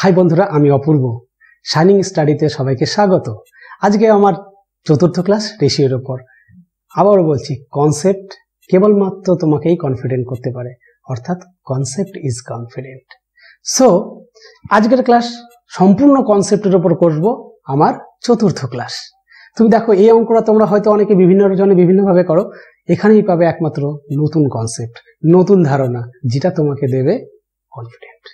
High বন্ধুরা আমি অপূর্ব shining স্টাডিতে সবাইকে স্বাগত আজকে আমার চতুর্থ ক্লাস রেশিওর ওপর আবারও বলছি কনসেপ্ট কেবলমাত্র তোমাকেই কনফিডেন্ট করতে পারে অর্থাৎ কনসেপ্ট ইজ কনফিডেন্ট সো আজকের ক্লাস সম্পূর্ণ কনসেপ্টের ওপর করব আমার চতুর্থ ক্লাস তুমি দেখো এই অঙ্কটা তোমরা হয়তো অনেকে বিভিন্ন জনে বিভিন্নভাবে করো এখানেই পাবে একমাত্র নতুন কনসেপ্ট নতুন ধারণা যেটা তোমাকে দেবে কনফিডেন্ট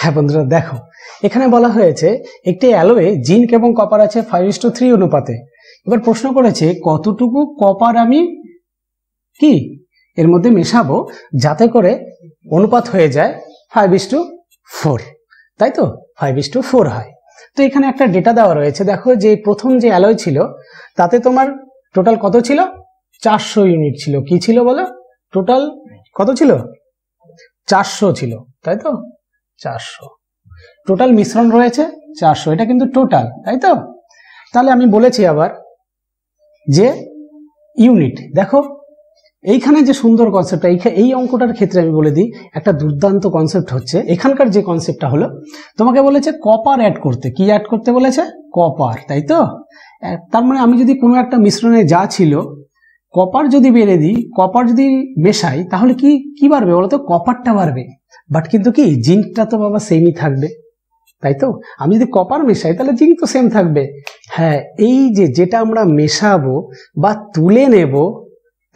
হ্যাঁ বন্ধুরা দেখো এখানে বলা হয়েছে একটি অ্যালোয়ে জিঙ্ক এবং কপার আছে ফাইভ ইস টু থ্রি অনুপাতে এবার প্রশ্ন করেছে কতটুকু কপার আমি কি এর মধ্যে মেশাবো যাতে করে অনুপাত হয়ে যায় ফাইভ ইস টু ফোর তাই তো ফাইভ ইস টু ফোর হয় তো এখানে একটা ডেটা দেওয়া রয়েছে দেখো যে প্রথম যে অ্যালোয় ছিল তাতে তোমার টোটাল কত ছিল চারশো ইউনিট ছিল কি ছিল বলো টোটাল কত ছিল চারশো ছিল তাই তো চারশো টোটাল মিশ্রণ রয়েছে চারশো এটা কিন্তু টোটাল তাই তো তাহলে আমি বলেছি আবার যে ইউনিট দেখো এইখানে যে সুন্দর কনসেপ্টটা এই অঙ্কটার ক্ষেত্রে আমি বলে দিই একটা দুর্দান্ত কনসেপ্ট হচ্ছে এখানকার যে কনসেপ্টটা হলো তোমাকে বলেছে কপার অ্যাড করতে কি অ্যাড করতে বলেছে কপার তাই তো তার মানে আমি যদি কোনো একটা মিশ্রণে যা ছিল কপার যদি বেড়ে দিই কপার যদি মেশাই তাহলে কি কি বাড়বে বলতো কপারটা বাড়বে বাট কিন্তু কি জিঙ্কটা তো বাবা সেমই থাকবে তাই তো আমি যদি কপার মেশাই তাহলে জিঙ্ক তো সেম থাকবে হ্যাঁ এই যে যেটা আমরা মেশাবো বা তুলে নেব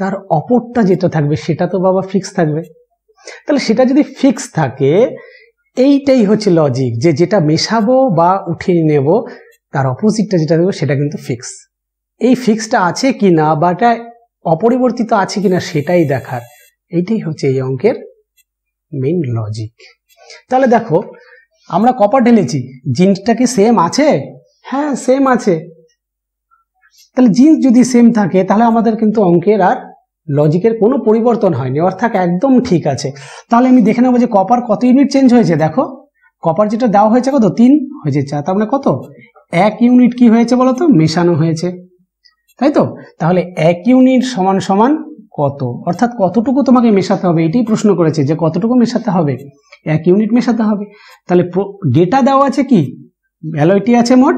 তার অপরটা যেটা থাকবে সেটা তো বাবা ফিক্স থাকবে তাহলে সেটা যদি ফিক্স থাকে এইটাই হচ্ছে লজিক যে যেটা মেশাবো বা উঠিয়ে নেব তার অপোজিটটা যেটা থাকবে সেটা কিন্তু ফিক্স এই ফিক্সটা আছে কি না বা এটা অপরিবর্তিত আছে কিনা সেটাই দেখার এইটাই হচ্ছে এই অঙ্কের মেইন লজিক তাহলে দেখো আমরা কপার ঢেলেছি জিন্সটা কি সেম আছে হ্যাঁ সেম আছে তাহলে জিন্স যদি সেম থাকে তাহলে আমাদের কিন্তু অঙ্কের আর লজিকের কোনো পরিবর্তন হয়নি অর্থাৎ একদম ঠিক আছে তাহলে আমি দেখে নেবো যে কপার কত ইউনিট চেঞ্জ হয়েছে দেখো কপার যেটা দেওয়া হয়েছে কত তিন হয়েছে চা তার মানে কত এক ইউনিট কি হয়েছে বলো তো মেশানো হয়েছে তাই তো তাহলে এক ইউনিট সমান সমান কত অর্থাৎ কতটুকু তোমাকে মেশাতে হবে এটাই প্রশ্ন করেছে যে কতটুকু মেশাতে হবে এক ইউনিট মেশাতে হবে তাহলে ডেটা দেওয়া আছে কি অ্যালয়টি আছে মোট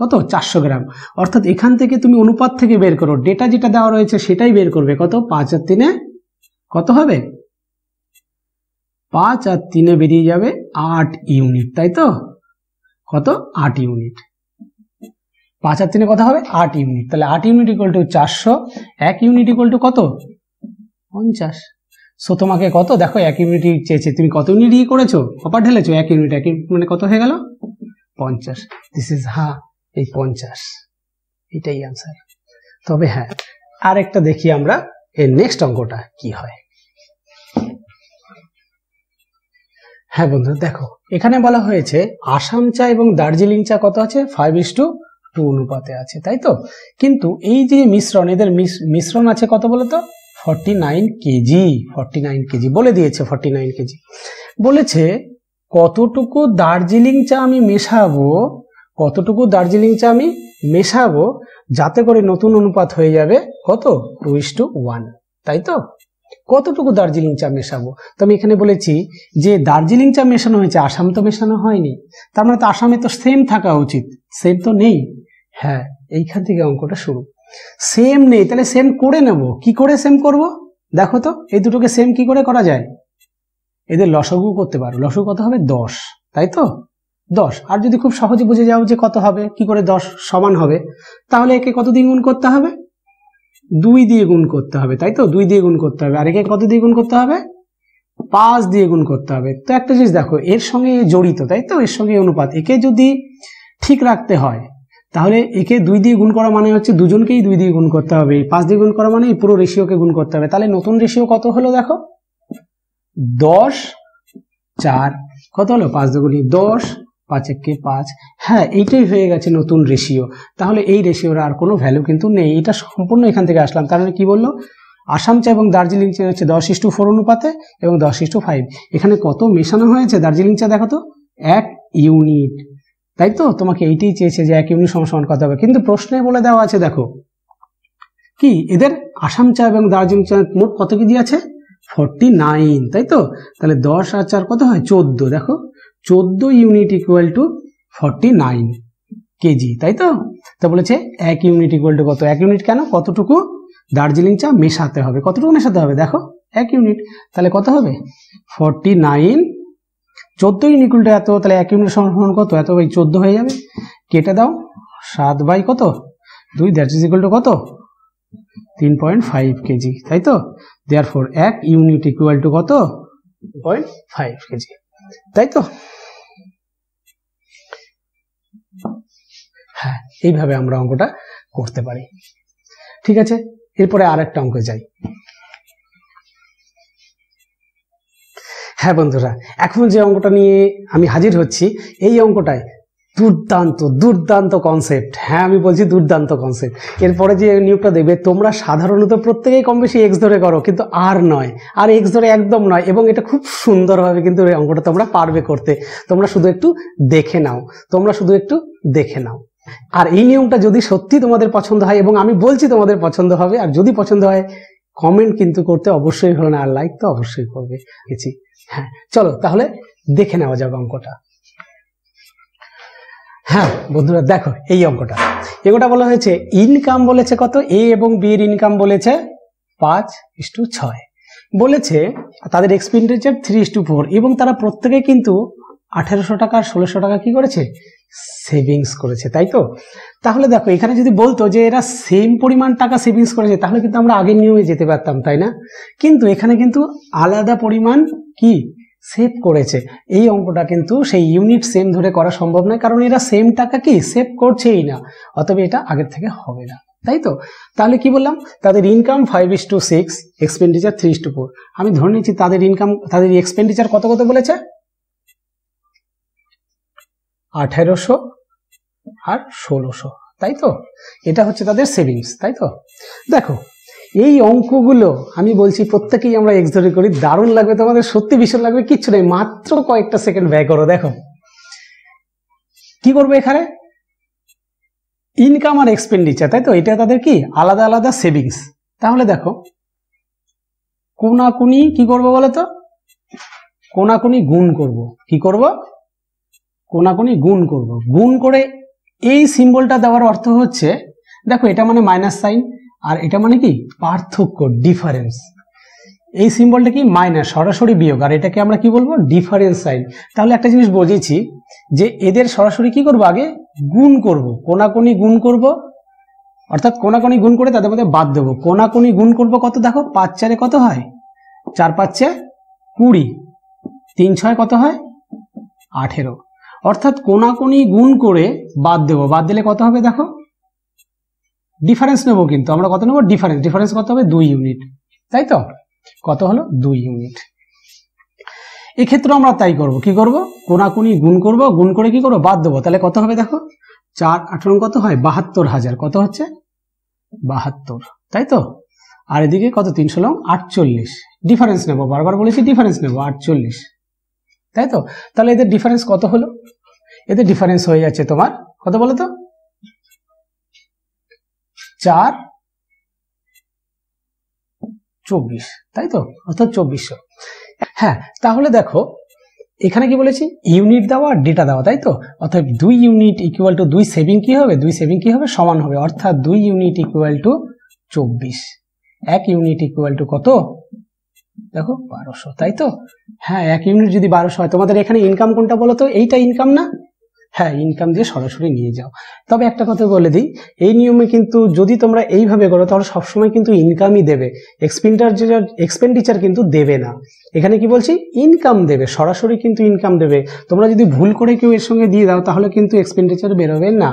কত চারশো গ্রাম অর্থাৎ এখান থেকে তুমি অনুপাত থেকে বের করো ডেটা যেটা দেওয়া রয়েছে সেটাই বের করবে কত পাঁচ আর তিনে কত হবে পাঁচ আর তিনে বেরিয়ে যাবে আট ইউনিট তাই তো কত আট ইউনিট পাঁচ আর তিনে কথা হবে আট ইউনিট তাহলে আট ইউনিট ইকুয়াল টু চারশো এক ইউনিট ইকুয়াল টু কত পঞ্চাশ সো তোমাকে কত দেখো এক ইউনিট চেয়েছে তুমি কত ইউনিট ইয়ে করেছো অপার ঢেলেছো এক ইউনিট এক ইউনিট মানে কত হয়ে গেল পঞ্চাশ দিস ইজ হ্যাঁ এই পঞ্চাশ এটাই আনসার তবে হ্যাঁ আর একটা দেখি আমরা এর নেক্সট অঙ্কটা কি হয় হ্যাঁ বন্ধু দেখো এখানে বলা হয়েছে আসাম চা এবং দার্জিলিং চা কত আছে ফাইভ ইস টু টু অনুপাতে আছে তাই তো কিন্তু এই যে মিশ্রণ এদের মিশ্রণ আছে কত বলতো forty nine KG forty nine KG বলে দিয়েছে ফর্টি নাইন কেজি বলেছে কতটুকু দার্জিলিং চা আমি মেশাবো কতটুকু দার্জিলিং চা আমি মেশাবো যাতে করে নতুন অনুপাত হয়ে যাবে কত টু ইস টু ওয়ান তাই তো কতটুকু দার্জিলিং চা মেশাবো তো আমি এখানে বলেছি যে দার্জিলিং চা মেশানো হয়েছে আসাম তো মেশানো হয়নি তার মানে তো আসামে তো সেম থাকা উচিত সেম তো নেই হ্যাঁ এইখান থেকে অঙ্কটা শুরু সেম নেই তাহলে সেম করে নেব কি করে সেম করব দেখো তো এই দুটোকে সেম কি করে করা যায় এদের লসগু করতে পারো লসগু কত হবে দশ তাই তো দশ আর যদি খুব সহজে বুঝে যাও যে কত হবে কি করে দশ সমান হবে তাহলে একে কত দিয়ে গুণ করতে হবে দুই দিয়ে গুণ করতে হবে তাই তো দুই দিয়ে গুণ করতে হবে আর একে কত দিয়ে গুণ করতে হবে পাঁচ দিয়ে গুণ করতে হবে তো একটা জিনিস দেখো এর সঙ্গে জড়িত তাই তো এর সঙ্গে অনুপাত একে যদি ঠিক রাখতে হয় তাহলে একে দুই দিয়ে গুণ করা মানে হচ্ছে দুজনকেই দুই দিয়ে গুণ করতে হবে পাঁচ দিয়ে গুণ করা মানে এই পুরো রেশিওকে গুণ করতে হবে তাহলে নতুন রেশিও কত হলো দেখো দশ চার কত হলো পাঁচ দুগুলি দশ পাঁচ একে পাঁচ হ্যাঁ এইটাই হয়ে গেছে নতুন রেশিও তাহলে এই রেশিওর আর কোনো ভ্যালু কিন্তু নেই এটা সম্পূর্ণ এখান থেকে আসলাম তার মানে বললো আসাম চা এবং দার্জিলিং চা হচ্ছে দশ ইস্টু ফোর অনুপাতে এবং দশ ইস্টু ফাইভ এখানে কত মেশানো হয়েছে দার্জিলিং চা দেখো তো এক ইউনিট তাই তো তোমাকে এইটাই চেয়েছে যে এক ইউনিট সমসমান কত হবে কিন্তু প্রশ্নে বলে দেওয়া আছে দেখো কি এদের আসাম চা এবং দার্জিলিং চা মোট কত কেজি আছে ফর্টি নাইন তাই তো তাহলে দশ আর চার কত হয় চোদ্দ দেখো চোদ্দ unit equal to forty nine KG তাই তো তো বলেছে এক ইউনিট ইকুয়াল টু কত এক ইউনিট কেন কতটুকু দার্জিলিং চা মেশাতে হবে কতটুকু মেশাতে হবে দেখো এক ইউনিট তাহলে কত হবে ফর্টি নাইন চোদ্দো ইনিকুলটা এত তাহলে এক ইউনিট সমান কত এত বাই চোদ্দো হয়ে যাবে কেটে দাও সাত বাই কত দুই দ্যাট ইজ ইকুয়াল টু কত তিন পয়েন্ট ফাইভ কেজি তাই তো দেয়ার ফোর এক ইউনিট ইকুয়াল টু কত পয়েন্ট ফাইভ কেজি তাই তো হ্যাঁ এইভাবে আমরা অঙ্কটা করতে পারি ঠিক আছে এরপরে আর একটা অঙ্কে যাই হ্যাঁ বন্ধুরা এখন যে অঙ্কটা নিয়ে আমি হাজির হচ্ছি এই অঙ্কটায় দুর্দান্ত দুর্দান্ত কনসেপ্ট হ্যাঁ আমি বলছি দুর্দান্ত কনসেপ্ট এরপরে যে নিয়োগটা দেবে তোমরা সাধারণত প্রত্যেকেই কম বেশি এক্স ধরে করো কিন্তু আর নয় আর এক্স ধরে একদম নয় এবং এটা খুব সুন্দরভাবে কিন্তু এই অঙ্কটা তোমরা পারবে করতে তোমরা শুধু একটু দেখে নাও তোমরা শুধু একটু দেখে নাও আর এই নিয়মটা যদি সত্যি তোমাদের পছন্দ হয় এবং আমি বলছি তোমাদের পছন্দ হবে আর যদি পছন্দ হয় কমেন্ট কিন্তু করতে অবশ্যই হলো না আর লাইক তো অবশ্যই করবে গেছি হ্যাঁ চলো তাহলে দেখে নেওয়া যাবে অঙ্কটা হ্যাঁ বন্ধুরা দেখো এই অঙ্কটা এগোটা বলা হয়েছে ইনকাম বলেছে কত এ এবং বি এর ইনকাম বলেছে পাঁচ ইস্টু ছয় বলেছে তাদের এক্সপেন্ডিচার থ্রি ইস্টু ফোর এবং তারা প্রত্যেকে কিন্তু আঠেরোশো টাকা ষোলোশো টাকা কি করেছে সেভিংস করেছে তাই তো তাহলে দেখো এখানে যদি বলতো যে এরা সেম পরিমাণ টাকা সেভিংস করেছে তাহলে কিন্তু আমরা আগে নিয়মে যেতে পারতাম তাই না কিন্তু এখানে কিন্তু আলাদা পরিমাণ কি সেভ করেছে এই অঙ্কটা কিন্তু সেই ইউনিট সেম ধরে করা সম্ভব নয় কারণ এরা সেম টাকা কি সেভ করছেই না অতবে এটা আগের থেকে হবে না তাই তো তাহলে কি বললাম তাদের income five is to six expenditure three is to four আমি ধরে নিচ্ছি তাদের ইনকাম তাদের এক্সপেন্ডিচার কত কত বলেছে আঠেরোশো আর ষোলোশো তাই তো এটা হচ্ছে তাদের সেভিংস তাই তো দেখো এই অঙ্কগুলো আমি বলছি প্রত্যেকেই আমরা এক্সরে করি দারুণ লাগবে তোমাদের সত্যি ভীষণ লাগবে কিচ্ছু নেই মাত্র কয়েকটা সেকেন্ড ব্যয় করো দেখো কি করবো এখানে ইনকাম আর এক্সপেন্ডিচার তাই তো এটা তাদের কি আলাদা আলাদা সেভিংস তাহলে দেখো কোনাকুনি কি করবো বলো তো কোনাকুনি গুণ করব কি করব কোনাকুনি গুণ করব গুণ করে এই সিম্বলটা দেওয়ার অর্থ হচ্ছে দেখো এটা মানে মাইনাস সাইন আর এটা মানে কি পার্থক্য ডিফারেন্স এই সিম্বলটা কি মাইনাস সরাসরি বিয়োগ আর এটাকে আমরা কি বলবো ডিফারেন্স সাইন তাহলে একটা জিনিস বুঝেছি যে এদের সরাসরি কি করব আগে গুণ করব কোনাকুনি গুণ করব অর্থাৎ কোনাকুনি গুণ করে তাদের মধ্যে বাদ দেবো কোনাকুনি গুণ করব কত দেখো পাঁচ চারে কত হয় চার পাঁচ চার কুড়ি তিন ছয় কত হয় আঠেরো অর্থাৎ কোনাকুনি গুণ করে বাদ দেবো বাদ দিলে কত হবে দেখো ডিফারেন্স নেবো কিন্তু আমরা কত নেবো ডিফারেন্স ডিফারেন্স কত হবে দুই ইউনিট তাই তো কত হলো দুই ইউনিট এক্ষেত্রে আমরা তাই করব কি করব কোনাকুনি গুণ করব গুণ করে কি করব বাদ দেবো তাহলে কত হবে দেখো চার আঠারো কত হয় বাহাত্তর হাজার কত হচ্ছে বাহাত্তর তাই তো আর এদিকে কত তিনশো লং আটচল্লিশ ডিফারেন্স নেবো বারবার বলেছি ডিফারেন্স নেবো আটচল্লিশ তাই তো তাহলে এদের ডিফারেন্স কত হলো এদের ডিফারেন্স হয়ে যাচ্ছে তোমার কত বলো তো চার চব্বিশ তাই তো অর্থাৎ চব্বিশশো হ্যাঁ তাহলে দেখো এখানে কি বলেছি ইউনিট দেওয়া আর ডেটা দেওয়া তাই তো অর্থাৎ দুই ইউনিট ইকুয়াল টু দুই সেভিং কি হবে দুই সেভিং কি হবে সমান হবে অর্থাৎ দুই ইউনিট ইকুয়াল টু চব্বিশ এক ইউনিট ইকুয়াল টু কত দেখো বারোশো তাই তো হ্যাঁ এক ইউনিট যদি বারোশো হয় তোমাদের এখানে ইনকাম কোনটা বলো তো এইটা ইনকাম না হ্যাঁ ইনকাম দিয়ে সরাসরি নিয়ে যাও তবে একটা কথা বলে দিই এই নিয়মে কিন্তু যদি তোমরা এইভাবে করো তাহলে সবসময় কিন্তু ইনকামই দেবে এক্সপেন্ডিচার এক্সপেন্ডিচার কিন্তু দেবে না এখানে কি বলছি ইনকাম দেবে সরাসরি কিন্তু ইনকাম দেবে তোমরা যদি ভুল করে কেউ এর সঙ্গে দিয়ে দাও তাহলে কিন্তু এক্সপেন্ডিচার বেরোবে না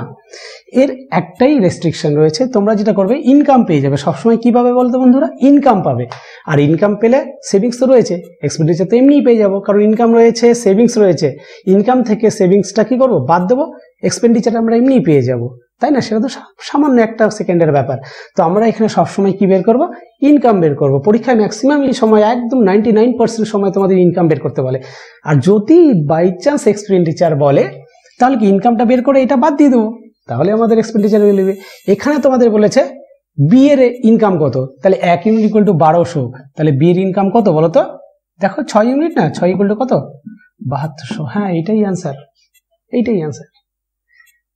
এর একটাই রেস্ট্রিকশন রয়েছে তোমরা যেটা করবে ইনকাম পেয়ে যাবে সবসময় কী পাবে বলতো বন্ধুরা ইনকাম পাবে আর ইনকাম পেলে সেভিংস তো রয়েছে এক্সপেন্ডিচার তো এমনিই পেয়ে যাবো কারণ ইনকাম রয়েছে সেভিংস রয়েছে ইনকাম থেকে সেভিংসটা কী করবো বাদ দেবো এক্সপেন্ডিচার আমরা এমনি পেয়ে যাব তাই না সেটা তো সামান্য একটা সেকেন্ডের ব্যাপার তো আমরা এখানে সবসময় কি বের করব ইনকাম বের করব পরীক্ষায় ম্যাক্সিমাম এই সময় একদম নাইনটি পার্সেন্ট সময় তোমাদের ইনকাম বের করতে বলে আর যদি বাই চান্স এক্সপেন্ডিচার বলে তাহলে কি ইনকামটা বের করে এটা বাদ দিয়ে দেবো তাহলে আমাদের এক্সপেন্ডিচার হয়ে নেবে এখানে তোমাদের বলেছে বিয়ের ইনকাম কত তাহলে এক ইউনিট ইকুয়াল টু বারোশো তাহলে বিয়ের ইনকাম কত বলো তো দেখো ছয় ইউনিট না ছয় ইকুয়াল টু কত বাহাত্তরশো হ্যাঁ এটাই আনসার এইটাই আনসার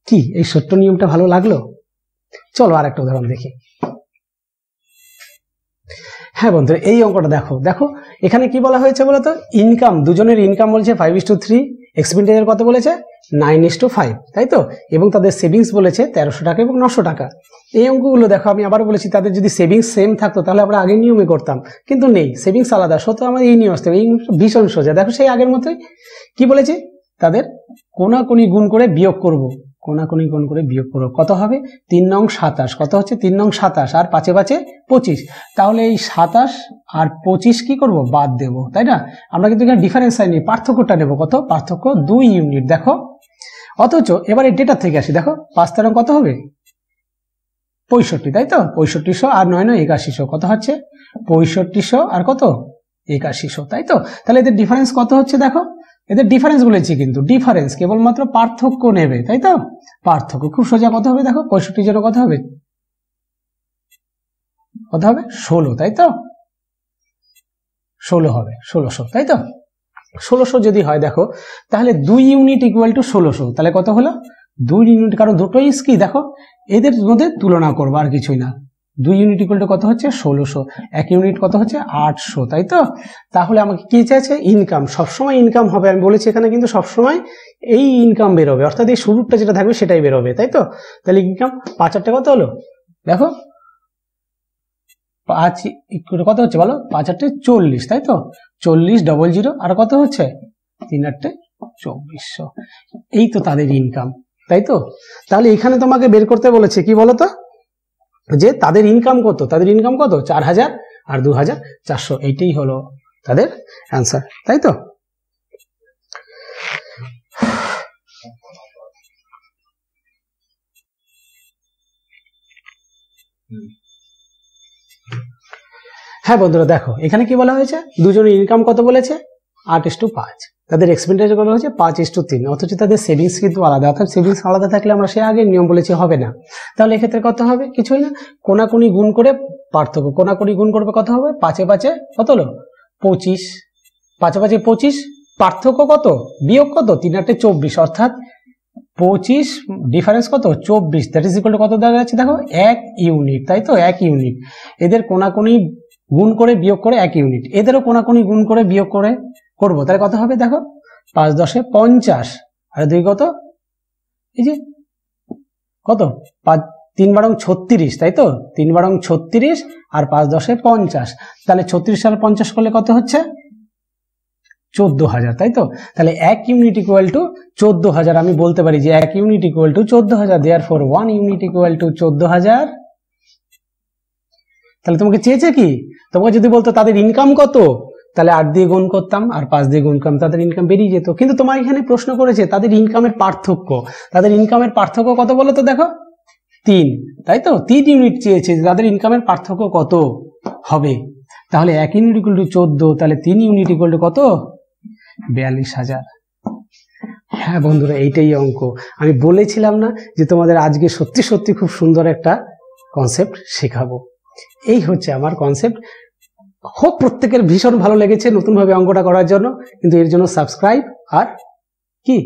কি এই সত্য নিয়মটা ভালো লাগলো চলো আর একটা উদাহরণ দেখি হ্যাঁ বন্ধু এই অঙ্কটা দেখো দেখো এখানে কি বলা হয়েছে বলতো ইনকাম দুজনের ইনকাম বলছে five is to three expenditure কত বলেছে নাইন ইস টু ফাইভ তাই তো এবং তাদের সেভিংস বলেছে তেরোশো টাকা এবং নশো টাকা এই অঙ্কগুলো দেখো আমি আবার বলেছি তাদের যদি সেভিংস সেম থাকতো তাহলে আমরা আগে নিয়মে করতাম কিন্তু নেই সেভিংস আলাদা সত্য আমার এই নিয়ম আসতে হবে এই ভীষণ সোজা দেখো সেই আগের মতোই কি বলেছে তাদের কোনা কোনি গুণ করে বিয়োগ করব কোনাকুনি কোন করে বিয়োগ করব কত হবে তিন নং সাতাশ কত হচ্ছে তিন নং সাতাশ আর পাঁচে পাঁচে পঁচিশ তাহলে এই সাতাশ আর পঁচিশ কি করব বাদ দেব তাই না আমরা কিন্তু এখানে ডিফারেন্স আইনি পার্থক্যটা নেব কত পার্থক্য দুই ইউনিট দেখো অথচ এবার এই ডেটার থেকে আসি দেখো পাঁচ তার কত হবে পঁয়ষট্টি তাই তো পঁয়ষট্টিশো আর নয় নয় একাশিশো কত হচ্ছে পঁয়ষট্টিশো আর কত একাশিশো তাই তো তাহলে এদের ডিফারেন্স কত হচ্ছে দেখো এদের ডিফারেন্স বলেছি কিন্তু ডিফারেন্স কেবলমাত্র পার্থক্য নেবে তাই তো পার্থক্য খুব সোজা কথা হবে দেখো পঁয়ষট্টি জোড়ো কথা হবে কথা হবে ষোলো তাই তো ষোলো হবে ষোলোশো তাই তো ষোলোশো যদি হয় দেখো তাহলে দুই ইউনিট ইকুয়াল টু ষোলোশো তাহলে কত হলো দুই ইউনিট কারণ দুটোই স্কি দেখো এদের মধ্যে তুলনা করবো আর কিছুই না দুই ইউনিট ইকুয়াল টু কত হচ্ছে ষোলোশো এক ইউনিট কত হচ্ছে আটশো তাই তো তাহলে আমাকে কি চাইছে ইনকাম সবসময় ইনকাম হবে আমি বলেছি এখানে কিন্তু সবসময় এই ইনকাম বেরোবে অর্থাৎ এই শুরুটা যেটা থাকবে সেটাই বেরোবে তাই তো তাহলে ইনকাম পাঁচ হাজার কত হলো দেখো পাঁচ কত হচ্ছে বলো পাঁচ আটটে চল্লিশ তাই তো চল্লিশ ডবল জিরো আর কত হচ্ছে তিন আটটে চব্বিশশো এই তো তাদের ইনকাম তাই তো তাহলে এখানে তোমাকে বের করতে বলেছে কি বলো তো যে তাদের ইনকাম কত তাদের ইনকাম কত চার হাজার আর দু হাজার চারশো এইটাই হলো তাদের অ্যান্সার তাই তো হ্যাঁ বন্ধুরা দেখো এখানে কি বলা হয়েছে দুজনের ইনকাম কত বলেছে আট টু পাঁচ তাদের এক্সপেন্ডিচার করা হচ্ছে পাঁচ টু তিন অথচ তাদের সেভিংস কিন্তু আলাদা অর্থাৎ সেভিংস আলাদা থাকলে আমরা সে আগে নিয়ম বলেছি হবে না তাহলে এক্ষেত্রে কত হবে কিছুই না কোনাকুনি গুণ করে পার্থক্য কোনাকুনি গুণ করবে কত হবে পাঁচে পাঁচে কত হলো পঁচিশ পাঁচে পাঁচে পঁচিশ পার্থক্য কত বিয়োগ কত তিন আটে চব্বিশ অর্থাৎ পঁচিশ ডিফারেন্স কত চব্বিশ দ্যাট ইজ ইকুয়াল কত দেখা যাচ্ছে দেখো এক ইউনিট তাই তো এক ইউনিট এদের কোনাকুনি গুণ করে বিয়োগ করে এক ইউনিট এদেরও কোনাকুনি গুণ করে বিয়োগ করে করব তাহলে কত হবে দেখো পাঁচ দশে পঞ্চাশ আর দুই কত এই যে কত পাঁচ তিন বারং ছত্রিশ তাই তো তিন বারং ছত্রিশ আর পাঁচ দশে পঞ্চাশ তাহলে ছত্রিশ আর পঞ্চাশ করলে কত হচ্ছে চোদ্দ হাজার তাই তো তাহলে এক ইউনিট ইকুয়াল টু চোদ্দ হাজার আমি বলতে পারি যে এক ইউনিট ইকুয়াল টু চোদ্দ হাজার there four one unit equal to চোদ্দ হাজার তাহলে তোমাকে চেয়েছে কি তোমাকে যদি বলতো তাদের ইনকাম কত তাহলে আট দিয়ে গুণ করতাম আর পাঁচ দিয়ে গুণ করতাম তাদের ইনকাম বেরিয়ে যেত কিন্তু তোমার এখানে প্রশ্ন করেছে তাদের ইনকামের পার্থক্য তাদের ইনকামের পার্থক্য কত বলো তো দেখো তিন তাই তো তিন ইউনিট চেয়েছে তাদের ইনকামের পার্থক্য কত হবে তাহলে এক ইউনিট ইকুয়াল টু চোদ্দ তাহলে তিন ইউনিট ইকুয়াল টু কত বিয়াল্লিশ হাজার হ্যাঁ বন্ধুরা এইটাই অঙ্ক আমি বলেছিলাম না যে তোমাদের আজকে সত্যি সত্যি খুব সুন্দর একটা কনসেপ্ট শেখাবো এই হচ্ছে আমার কনসেপ্ট হোপ প্রত্যেকের ভীষণ ভালো লেগেছে নতুনভাবে অঙ্কটা করার জন্য কিন্তু এর জন্য সাবস্ক্রাইব আর কি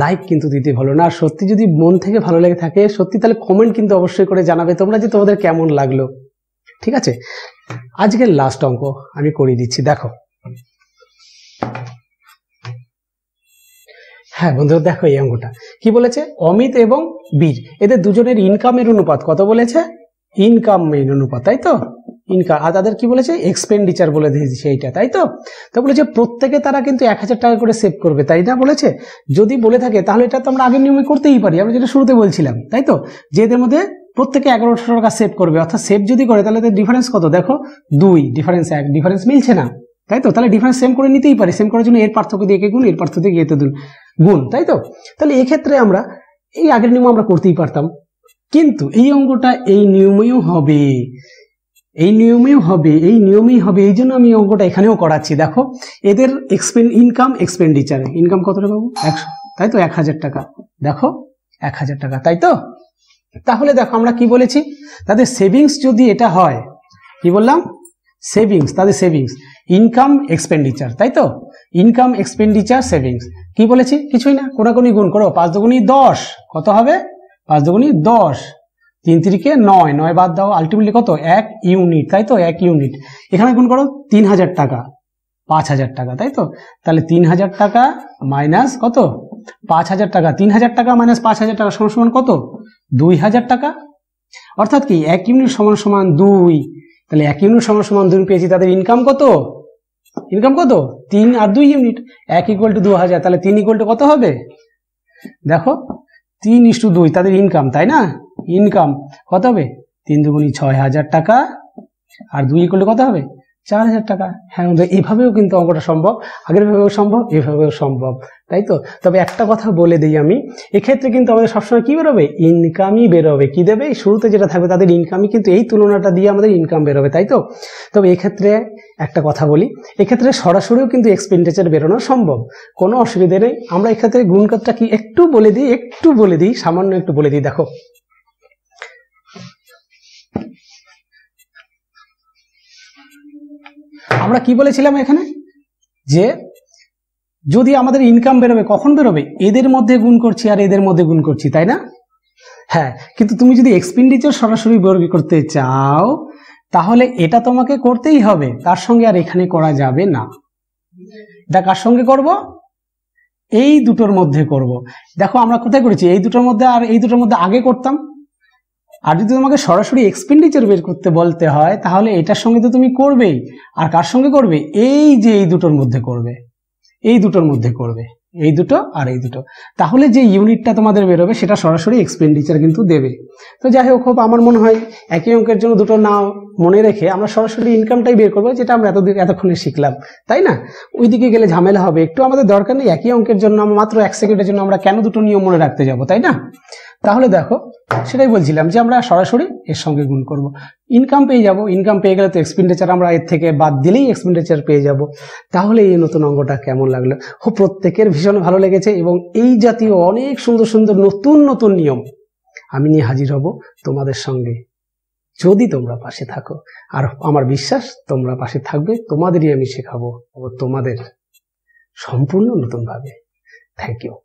লাইক কিন্তু দিতে ভালো না আর সত্যি যদি মন থেকে ভালো লেগে থাকে সত্যি তাহলে কমেন্ট কিন্তু অবশ্যই করে জানাবে তোমরা যে তোমাদের কেমন লাগলো ঠিক আছে আজকের লাস্ট অঙ্ক আমি করিয়ে দিচ্ছি দেখো হ্যাঁ বন্ধুরা দেখো এই অঙ্কটা কি বলেছে অমিত এবং বীর এদের দুজনের ইনকামের অনুপাত কত বলেছে ইনকাম মেইন অনুপাত তাই তো ইনকাম আর তাদের কি বলেছে এক্সপেন্ডিচার বলে দিয়েছে এইটা তাই তো তো বলেছে প্রত্যেকে তারা কিন্তু এক হাজার টাকা করে সেভ করবে তাই না বলেছে যদি বলে থাকে তাহলে এটা তো আমরা আগের নিয়মে করতেই পারি আমরা যেটা শুরুতে বলছিলাম তাই তো এদের মধ্যে প্রত্যেকে এগারোশো টাকা সেভ করবে অর্থাৎ সেভ যদি করে তাহলে ডিফারেন্স কত দেখো দুই ডিফারেন্স এক ডিফারেন্স মিলছে না তাই তো তাহলে ডিফারেন্স সেম করে নিতেই পারি সেম করার জন্য এর পার্থক্য দিয়ে একে গুণ এর পার্থক্য দিয়ে এতে দুন গুণ তাই তো তাহলে এক্ষেত্রে আমরা এই আগের নিয়ম আমরা করতেই পারতাম কিন্তু এই অঙ্কটা এই নিয়মেও হবে এই নিয়মেও হবে এই নিয়মেই হবে এই জন্য আমি অঙ্কটা এখানেও করাচ্ছি দেখো এদের এক্সপেন ইনকাম এক্সপেন্ডিচার ইনকাম কত টাকা একশো তাই তো এক হাজার টাকা দেখো এক হাজার টাকা তাই তো তাহলে দেখো আমরা কি বলেছি তাদের সেভিংস যদি এটা হয় কি বললাম সেভিংস তাদের সেভিংস ইনকাম এক্সপেন্ডিচার তাই তো ইনকাম এক্সপেন্ডিচার সেভিংস কি বলেছি কিছুই না কোনাকুনি গুণ করো পাঁচ দুগুনি দশ কত হবে পাঁচ দুগুনি দশ তিন তিরিকে নয় নয় বাদ দাও আলটিমেটলি কত এক ইউনিট তাই তো এক ইউনিট এখানে গুণ করো তিন হাজার টাকা পাঁচ হাজার টাকা তাই তো তাহলে তিন হাজার টাকা মাইনাস কত পাঁচ হাজার টাকা তিন হাজার টাকা মাইনাস পাঁচ হাজার টাকা সমান সমান কত দুই হাজার টাকা অর্থাৎ কি এক ইউনিট সমান সমান দুই তাহলে এক ইউনিট সমান সমান দুই পেয়েছি তাদের ইনকাম কত ইনকাম কত তিন আর দুই ইউনিট এক ইকুয়াল টু দু হাজার তাহলে তিন ইকুয়াল টু কত হবে দেখো তিন ইস্টু দুই তাদের ইনকাম তাই না ইনকাম কত হবে তিন দুগুণি ছয় হাজার টাকা আর দুই করলে কত হবে চার হাজার টাকা হ্যাঁ বন্ধু এভাবেও কিন্তু অঙ্কটা সম্ভব আগের ভাবেও সম্ভব এভাবেও সম্ভব তাই তো তবে একটা কথা বলে দিই আমি এক্ষেত্রে কিন্তু আমাদের সবসময় কী বেরোবে ইনকামই বেরোবে কী দেবে শুরুতে যেটা থাকবে তাদের ইনকামই কিন্তু এই তুলনাটা দিয়ে আমাদের ইনকাম বেরোবে তাই তো তবে এক্ষেত্রে একটা কথা বলি এক্ষেত্রে সরাসরিও কিন্তু এক্সপেন্ডিচার বেরোনো সম্ভব কোনো অসুবিধে নেই আমরা এক্ষেত্রে গুণকাতটা কি একটু বলে দিই একটু বলে দিই সামান্য একটু বলে দিই দেখো আমরা কি বলেছিলাম এখানে যে যদি আমাদের ইনকাম বেরোবে কখন বেরোবে এদের মধ্যে গুণ করছি আর এদের মধ্যে গুণ করছি তাই না হ্যাঁ কিন্তু তুমি যদি এক্সপেন্ডিচার সরাসরি বর্গী করতে চাও তাহলে এটা তোমাকে করতেই হবে তার সঙ্গে আর এখানে করা যাবে না এটা কার সঙ্গে করব এই দুটোর মধ্যে করব। দেখো আমরা কোথায় করেছি এই দুটোর মধ্যে আর এই দুটোর মধ্যে আগে করতাম আর যদি তোমাকে সরাসরি এক্সপেন্ডিচার বের করতে বলতে হয় তাহলে এটার সঙ্গে তো তুমি করবেই আর কার সঙ্গে করবে এই যে এই দুটোর মধ্যে করবে এই দুটোর মধ্যে করবে এই দুটো আর এই দুটো তাহলে যে ইউনিটটা তোমাদের বেরোবে সেটা সরাসরি এক্সপেন্ডিচার কিন্তু দেবে তো যাই হোক হোক আমার মনে হয় একই অঙ্কের জন্য দুটো না মনে রেখে আমরা সরাসরি ইনকামটাই বের করবো যেটা আমরা এতদিন এতক্ষণে শিখলাম তাই না ওইদিকে গেলে ঝামেলা হবে একটু আমাদের দরকার নেই একই অঙ্কের জন্য মাত্র এক সেকেন্ডের জন্য আমরা কেন দুটো নিয়ম মনে রাখতে যাব তাই না তাহলে দেখো সেটাই বলছিলাম যে আমরা সরাসরি এর সঙ্গে গুণ করব ইনকাম পেয়ে যাব ইনকাম পেয়ে গেলে তো এক্সপেন্ডিচার আমরা এর থেকে বাদ দিলেই এক্সপেন্ডিচার পেয়ে যাব তাহলে এই নতুন অঙ্গটা কেমন লাগলো ও প্রত্যেকের ভীষণ ভালো লেগেছে এবং এই জাতীয় অনেক সুন্দর সুন্দর নতুন নতুন নিয়ম আমি নিয়ে হাজির হব তোমাদের সঙ্গে যদি তোমরা পাশে থাকো আর আমার বিশ্বাস তোমরা পাশে থাকবে তোমাদেরই আমি শেখাবো তোমাদের সম্পূর্ণ নতুনভাবে থ্যাংক ইউ